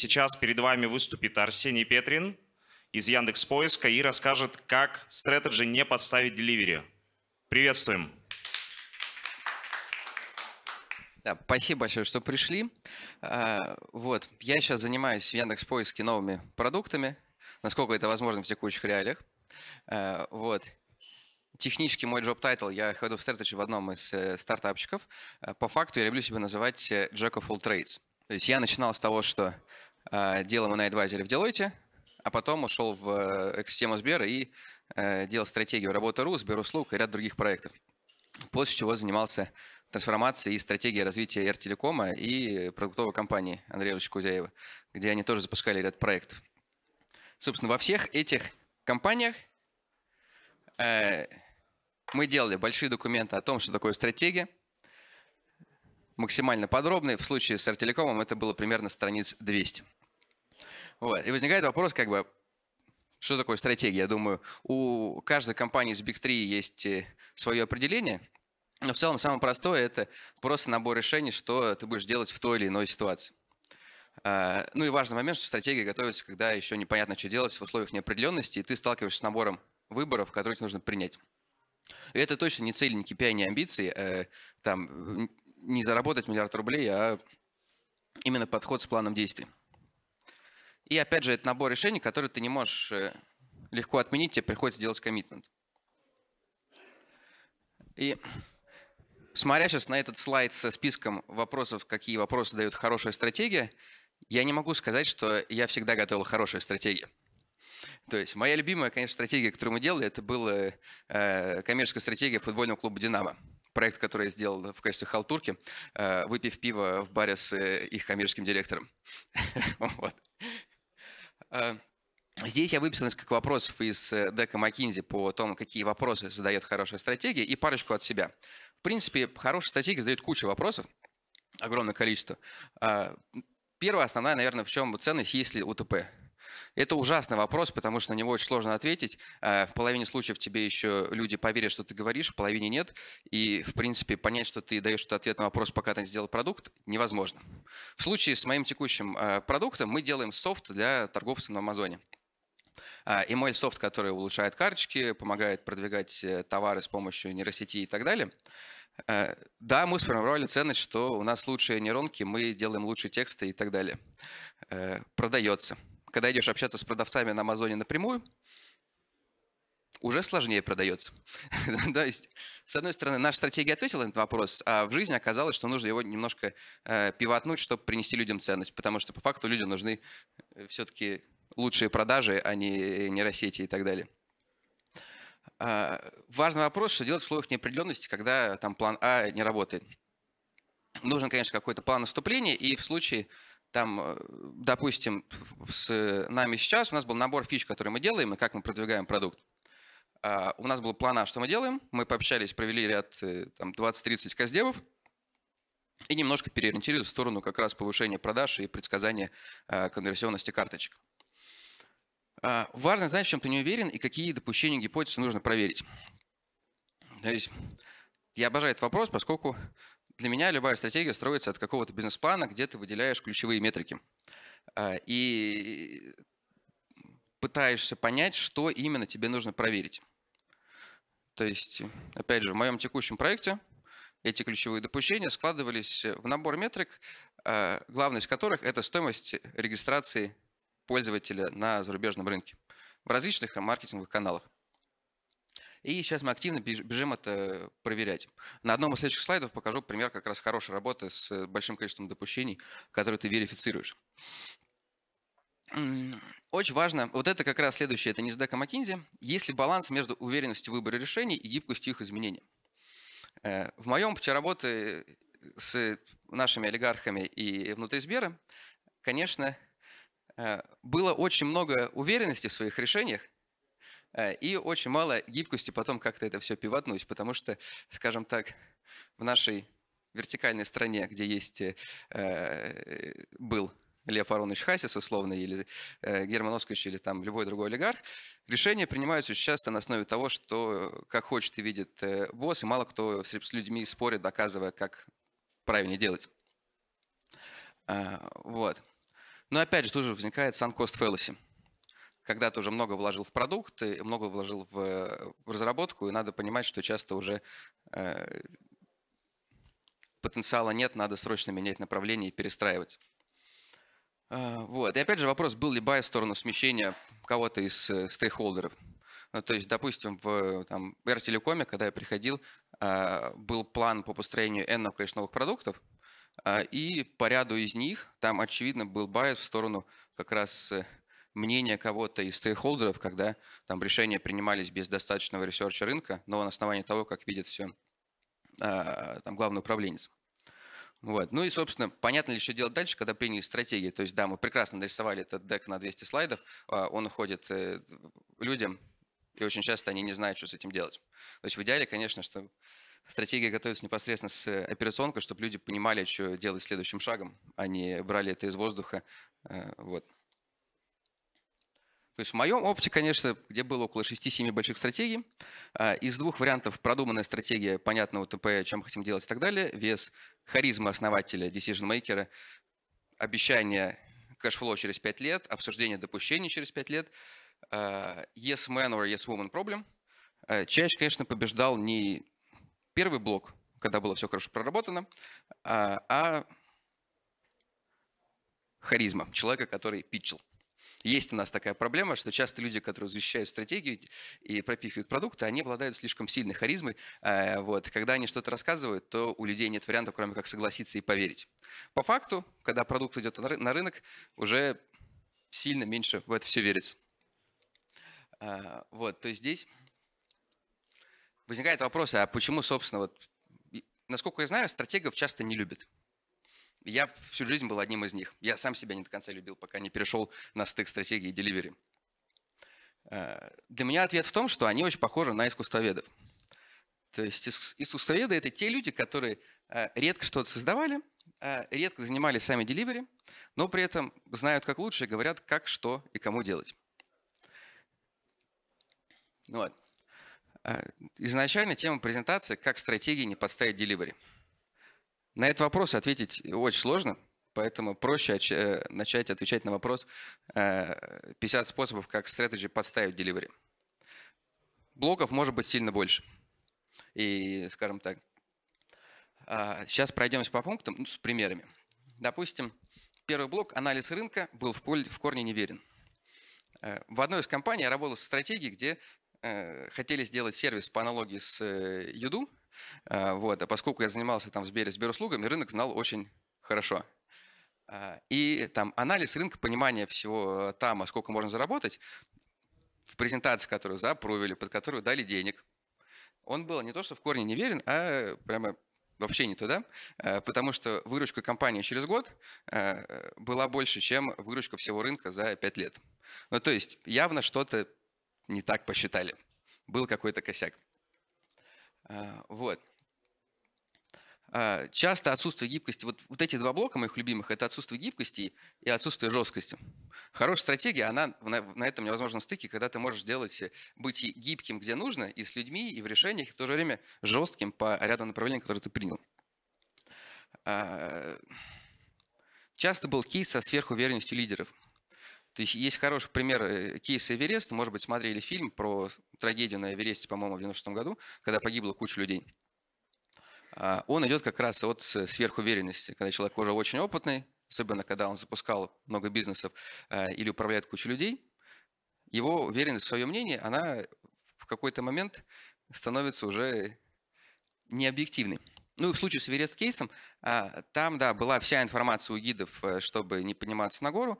Сейчас перед вами выступит Арсений Петрин из Яндекс Поиска и расскажет, как стратеги не подставить деливери. Приветствуем. Да, спасибо большое, что пришли. А, вот, я сейчас занимаюсь в Яндекс Поиске новыми продуктами, насколько это возможно в текущих реалиях. А, вот, технически мой job title, я Head в Strategy в одном из э, стартапчиков. А, по факту я люблю себя называть э, Jack of All Trades. То есть я начинал с того, что Э, делал на адвайзере в Deloitte, а потом ушел в э, экосистему Сбера и э, делал стратегию работы РУ, Сберуслуг и ряд других проектов. После чего занимался трансформацией и стратегией развития Эртелекома и продуктовой компании Андрея Ильича Кузяева, где они тоже запускали ряд проектов. Собственно, во всех этих компаниях мы делали большие документы о том, что такое стратегия – максимально подробный. В случае с Артелекомом это было примерно страниц 200. Вот. И возникает вопрос, как бы, что такое стратегия? Я думаю, у каждой компании из Big 3 есть э, свое определение. Но в целом самое простое – это просто набор решений, что ты будешь делать в той или иной ситуации. А, ну и важный момент, что стратегия готовится, когда еще непонятно, что делать в условиях неопределенности, и ты сталкиваешься с набором выборов, которые тебе нужно принять. И это точно не цель, не KPI, не амбиции. Э, там не заработать миллиард рублей, а именно подход с планом действий. И опять же, это набор решений, которые ты не можешь э, легко отменить, тебе приходится делать коммитмент. И смотря сейчас на этот слайд со списком вопросов, какие вопросы дает хорошая стратегия, я не могу сказать, что я всегда готовил хорошие стратегии. То есть моя любимая, конечно, стратегия, которую мы делали, это была э, коммерческая стратегия футбольного клуба «Динамо» проект, который я сделал в качестве халтурки, э, выпив пиво в баре с э, их коммерческим директором. вот. Э, здесь я выписал несколько вопросов из Дека Маккинзи по тому, какие вопросы задает хорошая стратегия, и парочку от себя. В принципе, хорошая стратегия задает кучу вопросов, огромное количество. Первое, основная, наверное, в чем ценность, есть ли УТП. Это ужасный вопрос, потому что на него очень сложно ответить. Э, в половине случаев тебе еще люди поверят, что ты говоришь, в половине нет. И, в принципе, понять, что ты даешь ответ на вопрос, пока ты не сделал продукт, невозможно. В случае с моим текущим э, продуктом мы делаем софт для торговцев на Амазоне. Email э, софт, который улучшает карточки, помогает продвигать товары с помощью нейросети и так далее. Да, мы сформировали ценность, что у нас лучшие нейронки, мы делаем лучшие тексты и так далее. Продается когда идешь общаться с продавцами на Амазоне напрямую, уже сложнее продается. То есть, с одной стороны, наша стратегия ответила на этот вопрос, а в жизни оказалось, что нужно его немножко э, пивотнуть, чтобы принести людям ценность, потому что по факту людям нужны э, все-таки лучшие продажи, а не нейросети и так далее. Э, важный вопрос, что делать в условиях неопределенности, когда там план А не работает. Нужен, конечно, какой-то план наступления, и в случае там, э, допустим, с э, нами сейчас у нас был набор фич, которые мы делаем и как мы продвигаем продукт. А, у нас был план, а, что мы делаем. Мы пообщались, провели ряд э, там, 20-30 каздевов и немножко переориентировались в сторону как раз повышения продаж и предсказания а, конверсионности карточек. Важно знать, в чем ты не уверен и какие допущения гипотезы нужно проверить. То есть я обожаю этот вопрос, поскольку для меня любая стратегия строится от какого-то бизнес-плана, где ты выделяешь ключевые метрики. А, и пытаешься понять, что именно тебе нужно проверить. То есть, опять же, в моем текущем проекте эти ключевые допущения складывались в набор метрик, а, главной из которых это стоимость регистрации пользователя на зарубежном рынке в различных маркетинговых каналах. И сейчас мы активно бежим это проверять. На одном из следующих слайдов покажу пример как раз хорошей работы с большим количеством допущений, которые ты верифицируешь. Очень важно, вот это как раз следующее, это не Низдека Маккинзи, есть ли баланс между уверенностью выбора решений и гибкостью их изменения. Э, в моем пути работы э, с нашими олигархами и внутри Сбера, конечно, э, было очень много уверенности в своих решениях, Э, и очень мало гибкости потом как-то это все пивотнуть, потому что, скажем так, в нашей вертикальной стране, где есть, э, э, был Лев Аронович Хасис, условно, или э, Герман Оскарович, или там любой другой олигарх, решения принимаются очень часто на основе того, что как хочет и видит э, босс, и мало кто с, с людьми спорит, доказывая, как правильнее делать. А, вот. Но опять же, тут же возникает сан-кост fallacy – когда ты уже много вложил в продукт, много вложил э, в разработку, и надо понимать, что часто уже э, потенциала нет, надо срочно менять направление и перестраивать. А, вот. И опять же вопрос, был ли бай в сторону смещения кого-то из э, стейкхолдеров. Ну, то есть, допустим, в там, R-телекоме, когда я приходил, а, был план по построению N, конечно, новых продуктов, а, и по ряду из них там, очевидно, был байс в сторону как раз мнение кого-то из стейкхолдеров, когда там решения принимались без достаточного ресерча рынка, но на основании того, как видит все а, там, главный управленец. Вот. Ну и, собственно, понятно ли, что делать дальше, когда приняли стратегию? То есть, да, мы прекрасно нарисовали этот дек на 200 слайдов, а он уходит э, людям, и очень часто они не знают, что с этим делать. То есть в идеале, конечно, что стратегия готовится непосредственно с э, операционкой, чтобы люди понимали, что делать следующим шагом, а не брали это из воздуха. Э, вот. То есть в моем опыте, конечно, где было около 6-7 больших стратегий, а, из двух вариантов продуманная стратегия, понятно, ТП, о чем хотим делать и так далее, вес харизмы основателя, decision-мейкера, обещание кэшфлоу через 5 лет, обсуждение допущений через 5 лет, а, yes man or yes woman problem. А, Чаще, конечно, побеждал не первый блок, когда было все хорошо проработано, а харизма человека, который питчил. Есть у нас такая проблема, что часто люди, которые защищают стратегию и пропихивают продукты, они обладают слишком сильной харизмой. Э, вот. Когда они что-то рассказывают, то у людей нет варианта, кроме как согласиться и поверить. По факту, когда продукт идет на рынок, уже сильно меньше в это все верится. Э, вот, то есть здесь возникает вопрос, а почему, собственно, вот, насколько я знаю, стратегов часто не любят. Я всю жизнь был одним из них. Я сам себя не до конца любил, пока не перешел на стык стратегии и деливери. Э, для меня ответ в том, что они очень похожи на искусствоведов. То есть искусствоведы – это те люди, которые э, редко что-то создавали, э, редко занимались сами деливери, но при этом знают как лучше и говорят, как, что и кому делать. Ну вот. Изначально тема презентации «Как стратегии не подставить деливери». На этот вопрос ответить очень сложно, поэтому проще э, начать отвечать на вопрос 50 э, способов, как стратеги подставить delivery. Блоков может быть сильно больше. И, скажем так, сейчас а, пройдемся по пунктам ну, с примерами. Допустим, первый блок «Анализ рынка» был в корне неверен. Э, в одной из компаний я работал с стратегией, где хотели сделать сервис по аналогии с Юду, а, вот. А поскольку я занимался там в Сбере Сберуслугами, рынок знал очень хорошо. А, и там анализ рынка, понимание всего там, а сколько можно заработать, в презентации, которую запровили, под которую дали денег, он был не то что в корне неверен, а прямо вообще не туда, потому что выручка компании через год была больше, чем выручка всего рынка за 5 лет. Ну, то есть явно что-то не так посчитали. Был какой-то косяк. Э, вот. Э, часто отсутствие гибкости, вот, вот эти два блока моих любимых, это отсутствие гибкости и отсутствие жесткости. Хорошая стратегия, она на, на этом невозможном стыке, когда ты можешь делать, э, быть и гибким где нужно, и с людьми, и в решениях, и в то же время жестким по ряду направлений, которые ты принял. Часто был кейс со сверхуверенностью лидеров – то есть есть хороший пример э, кейса Эвереста. Может быть, смотрели фильм про трагедию на Эвересте, по-моему, в 96 году, когда погибла куча людей. А, он идет как раз от сверхуверенности, когда человек уже очень опытный, особенно когда он запускал много бизнесов а, или управляет кучей людей, его уверенность в своем мнении, она в какой-то момент становится уже необъективной. Ну и в случае с Эверест кейсом, а, там, да, была вся информация у гидов, э, чтобы не подниматься на гору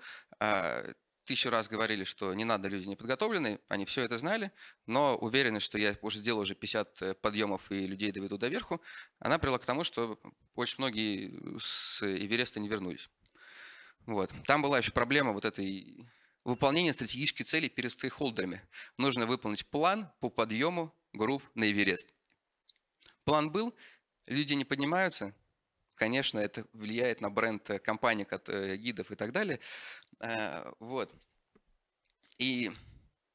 тысячу раз говорили, что не надо люди неподготовленные, они все это знали, но уверенность, что я уже сделал уже 50 э, подъемов и людей доведу до верху, она привела к тому, что очень многие с Эвереста не вернулись. Вот. Там была еще проблема вот этой выполнения стратегической цели перед стейкхолдерами. Нужно выполнить план по подъему групп на Эверест. План был, люди не поднимаются, конечно, это влияет на бренд э, компании, э, гидов и так далее. Э, вот. И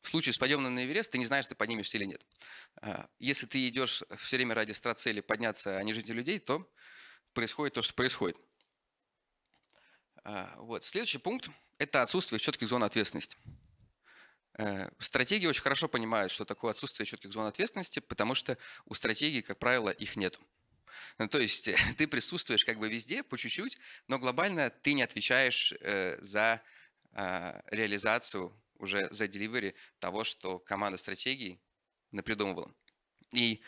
в случае с подъемом на Эверест ты не знаешь, ты поднимешься или нет. Э, если ты идешь все время ради страцели подняться, а не жить людей, то происходит то, что происходит. Э, вот. Следующий пункт – это отсутствие четких зон ответственности. Стратегии очень хорошо понимают, что такое отсутствие четких зон ответственности, потому что у стратегии, как правило, их нет. Ну, то есть ты присутствуешь как бы везде по чуть-чуть, но глобально ты не отвечаешь э, за э, реализацию, уже за delivery того, что команда стратегии напридумывала. И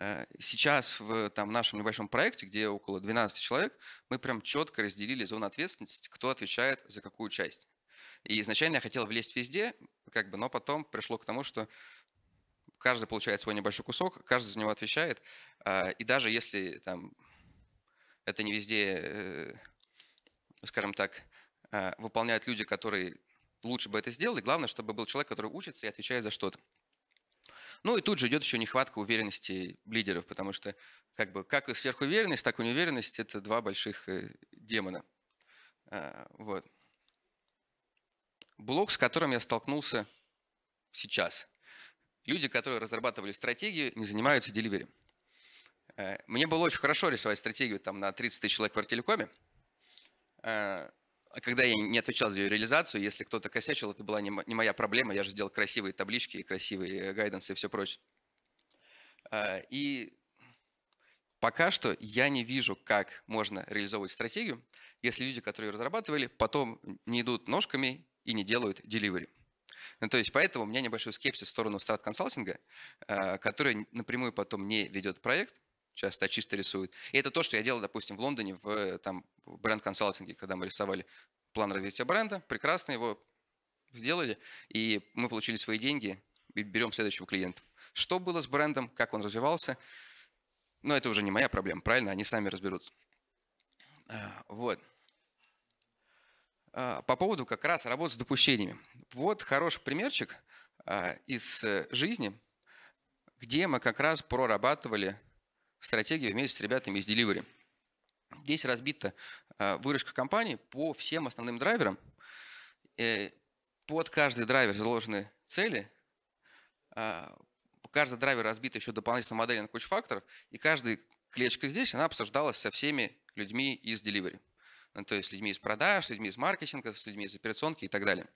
э, сейчас в там, нашем небольшом проекте, где около 12 человек, мы прям четко разделили зону ответственности, кто отвечает за какую часть. И изначально я хотел влезть везде, как бы, но потом пришло к тому, что каждый получает свой небольшой кусок, каждый за него отвечает. А, и даже если там это не везде, э, скажем так, а, выполняют люди, которые лучше бы это сделали, главное, чтобы был человек, который учится и отвечает за что-то. Ну и тут же идет еще нехватка уверенности лидеров, потому что как бы как и сверхуверенность, так и неуверенность – это два больших э, демона. А, вот. Блок, с которым я столкнулся сейчас – люди, которые разрабатывали стратегию, не занимаются деливери. Э, мне было очень хорошо рисовать стратегию там, на 30 тысяч человек в Артелекоме, э, а когда я не отвечал за ее реализацию, если кто-то косячил, это была не моя проблема, я же сделал красивые таблички, красивые гайденсы и все прочее. Э, и пока что я не вижу, как можно реализовывать стратегию, если люди, которые ее разрабатывали, потом не идут ножками и не делают деливери. Ну, то есть, поэтому у меня небольшой скепсис в сторону страт-консалтинга, а, который напрямую потом не ведет проект, часто а чисто рисует. И это то, что я делал, допустим, в Лондоне в там, бренд-консалтинге, когда мы рисовали план развития бренда, прекрасно его сделали, и мы получили свои деньги и берем следующего клиента. Что было с брендом, как он развивался, но ну, это уже не моя проблема, правильно, они сами разберутся. А, вот. А, по поводу как раз работы с допущениями. Вот хороший примерчик а, из э, жизни, где мы как раз прорабатывали стратегию вместе с ребятами из Delivery. Здесь разбита а, выручка компании по всем основным драйверам. Э, под каждый драйвер заложены цели. Каждый драйвер разбит еще дополнительно моделью на кучу факторов. И каждая клеточка здесь, она обсуждалась со всеми людьми из Delivery. Э, то есть с людьми из продаж, с людьми из маркетинга, с людьми из операционки и так далее.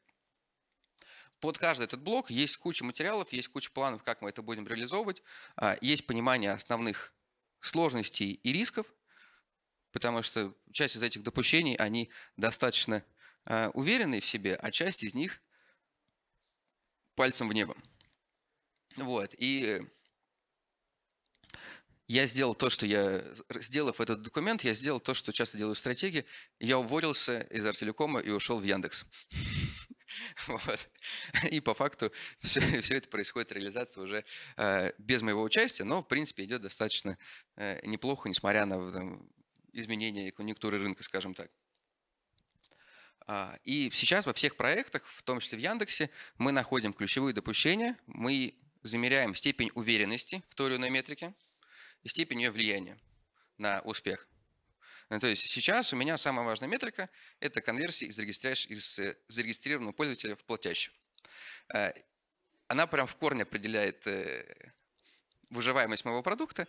Под каждый этот блок есть куча материалов, есть куча планов, как мы это будем реализовывать, а, есть понимание основных сложностей и рисков, потому что часть из этих допущений, они достаточно э, уверенные в себе, а часть из них пальцем в небо. Вот, и э, я сделал то, что я, э, сделав этот документ, я сделал то, что часто делаю в стратегии. Я уволился из Артелекома и ушел в Яндекс. И по факту все, это происходит реализация уже э, без моего участия, но в принципе идет достаточно э, неплохо, несмотря на изменения конъюнктуры рынка, скажем так. А, и сейчас во всех проектах, в том числе в Яндексе, мы находим ключевые допущения, мы замеряем степень уверенности в той или иной метрике, и степень ее влияния на успех. Ну, то есть сейчас у меня самая важная метрика – это конверсия из, из э, зарегистрированного пользователя в платящего. Э, она прям в корне определяет э, выживаемость моего продукта.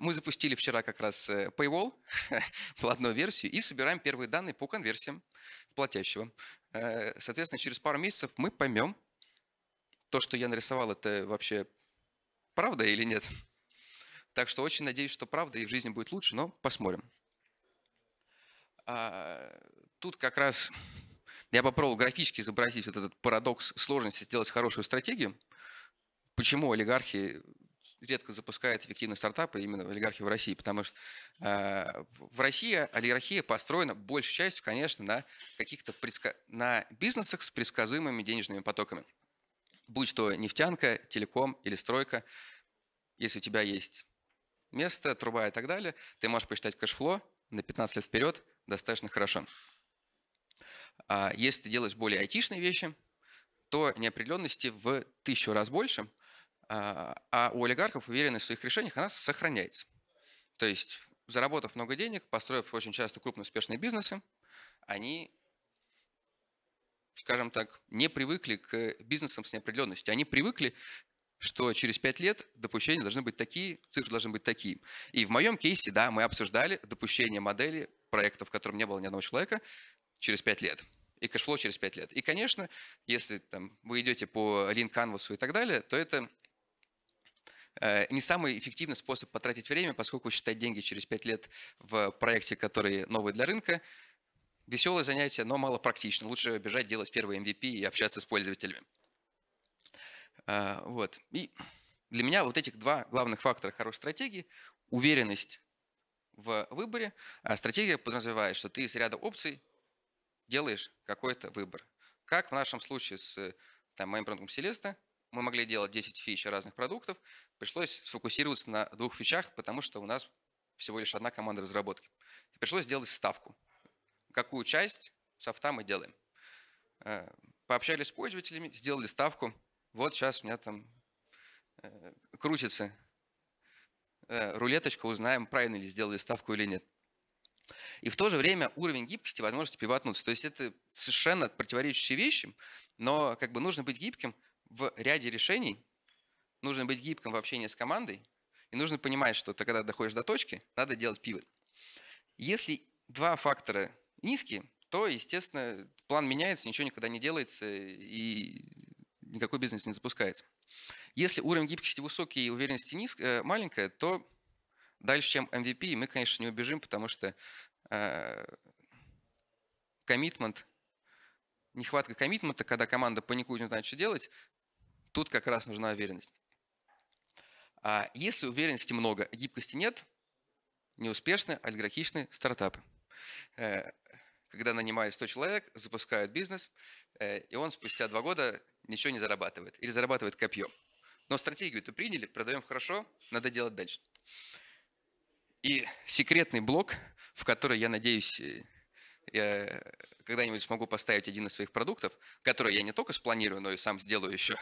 Мы запустили вчера как раз Paywall, платную версию, и собираем первые данные по конверсиям в платящего. Соответственно, через пару месяцев мы поймем, то, что я нарисовал, это вообще правда или нет. Так что очень надеюсь, что правда и в жизни будет лучше, но посмотрим. А, тут как раз я попробовал графически изобразить вот этот парадокс сложности сделать хорошую стратегию. Почему олигархи редко запускают эффективные стартапы именно олигархи в России, потому что э, в России олигархия построена большей частью, конечно, на каких-то предск... на бизнесах с предсказуемыми денежными потоками. Будь то нефтянка, телеком или стройка, если у тебя есть место, труба и так далее, ты можешь посчитать кэшфло на 15 лет вперед достаточно хорошо. А если ты делаешь более айтишные вещи, то неопределенности в тысячу раз больше, а, а у олигархов уверенность в своих решениях, она сохраняется. То есть, заработав много денег, построив очень часто крупные успешные бизнесы, они, скажем так, не привыкли к бизнесам с неопределенностью. Они привыкли что через 5 лет допущения должны быть такие, цифры должны быть такие. И в моем кейсе, да, мы обсуждали допущение модели проекта, в котором не было ни одного человека, через 5 лет. И кэшфлоу через 5 лет. И, конечно, если там, вы идете по Lean Canvas и так далее, то это э, не самый эффективный способ потратить время, поскольку считать деньги через 5 лет в проекте, который новый для рынка, веселое занятие, но мало практично. Лучше бежать, делать первый MVP и общаться с пользователями. А, вот. И для меня вот этих два главных фактора хорошей стратегии – уверенность в выборе, а стратегия подразумевает, что ты из ряда опций делаешь какой-то выбор. Как в нашем случае с там, моим продуктом Селеста, мы могли делать 10 фич разных продуктов, пришлось сфокусироваться на двух фичах, потому что у нас всего лишь одна команда разработки. И пришлось сделать ставку. Какую часть софта мы делаем? А, пообщались с пользователями, сделали ставку – вот сейчас у меня там э, крутится э, рулеточка, узнаем, правильно ли сделали ставку или нет. И в то же время уровень гибкости, возможности пивотнуться. То есть это совершенно противоречащие вещи, но как бы нужно быть гибким в ряде решений, нужно быть гибким в общении с командой, и нужно понимать, что ты когда доходишь до точки, надо делать пивот. Если два фактора низкие, то, естественно, план меняется, ничего никогда не делается, и никакой бизнес не запускается. Если уровень гибкости высокий и уверенности низк, э, маленькая, то дальше, чем MVP, мы, конечно, не убежим, потому что э, коммитмент, нехватка коммитмента, когда команда паникует, не знает, что делать, тут как раз нужна уверенность. А если уверенности много, гибкости нет, неуспешные, олигархичные стартапы. Э, когда нанимают 100 человек, запускают бизнес, и он спустя два года ничего не зарабатывает или зарабатывает копьем. Но стратегию-то приняли, продаем хорошо, надо делать дальше. И секретный блок, в который, я надеюсь, э, я когда-нибудь смогу поставить один из своих продуктов, который я не только спланирую, но и сам сделаю еще,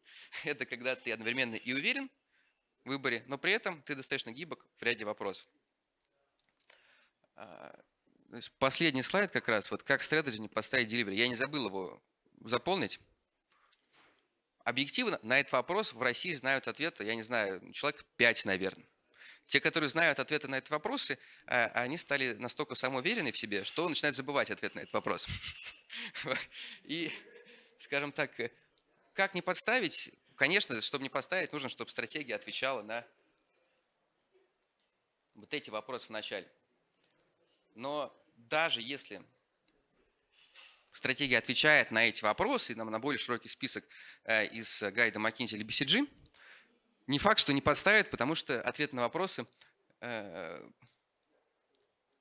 это когда ты одновременно и уверен в выборе, но при этом ты достаточно гибок в ряде вопросов. А, последний слайд как раз, вот как strategy не поставить delivery. Я не забыл его заполнить объективно на этот вопрос в России знают ответа, я не знаю, ну, человек 5, наверное. Те, которые знают ответы на эти вопросы, а, они стали настолько самоуверены в себе, что начинают забывать ответ на этот вопрос. И, скажем так, э, как не подставить? Конечно, чтобы не подставить, нужно, чтобы стратегия отвечала на вот эти вопросы в начале. Но даже если Стратегия отвечает на эти вопросы, нам на более широкий список э, из э, гайда McKinsey или BCG. Не факт, что не подставят, потому что ответ на вопросы э,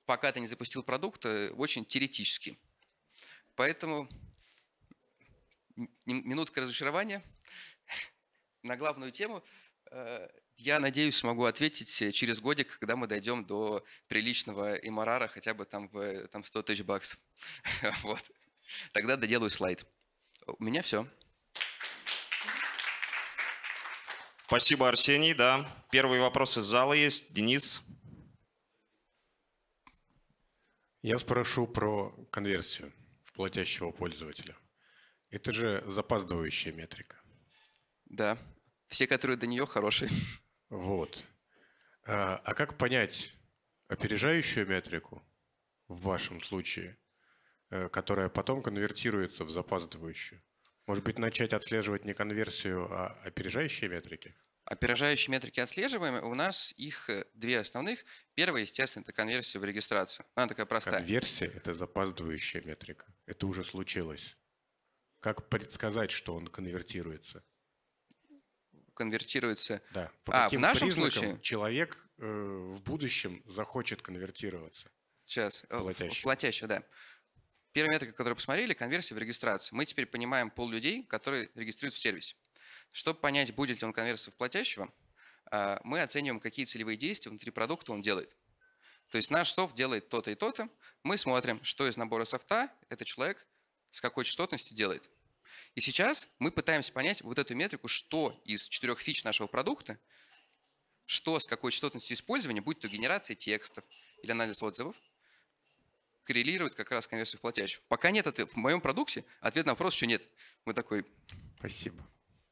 пока ты не запустил продукт, очень теоретический. Поэтому минутка разочарования на главную тему. Я надеюсь, смогу ответить через годик, когда мы дойдем до приличного эморара, хотя бы там в там 100 тысяч баксов. вот. Тогда доделаю слайд. У меня все. Спасибо, Арсений. Да, первые вопросы из зала есть. Денис. Я спрошу про конверсию в платящего пользователя. Это же запаздывающая метрика. Да, все, которые до нее, хорошие. Вот. А, а как понять опережающую метрику в вашем случае – Э, которая потом конвертируется в запаздывающую? Может быть, начать отслеживать не конверсию, а опережающие метрики? Опережающие метрики отслеживаем. У нас их э, две основных. Первая, естественно, это конверсия в регистрацию. Она такая простая. Конверсия – это запаздывающая метрика. Это уже случилось. Как предсказать, что он конвертируется? Конвертируется. Да. По а, в нашем случае человек э, в будущем захочет конвертироваться. Сейчас. Э, в платящего. В платящего, да. Первая метрика, которую посмотрели, конверсия в регистрации. Мы теперь понимаем пол людей, которые регистрируют в сервисе. Чтобы понять, будет ли он конверсия в платящего, а, мы оцениваем, какие целевые действия внутри продукта он делает. То есть наш софт делает то-то и то-то. Мы смотрим, что из набора софта этот человек с какой частотностью делает. И сейчас мы пытаемся понять вот эту метрику, что из четырех фич нашего продукта, что с какой частотностью использования, будь то генерация текстов или анализ отзывов, коррелирует как раз конверсию в платящую. Пока нет ответа. В моем продукте ответ на вопрос еще нет. Мы такой... Спасибо.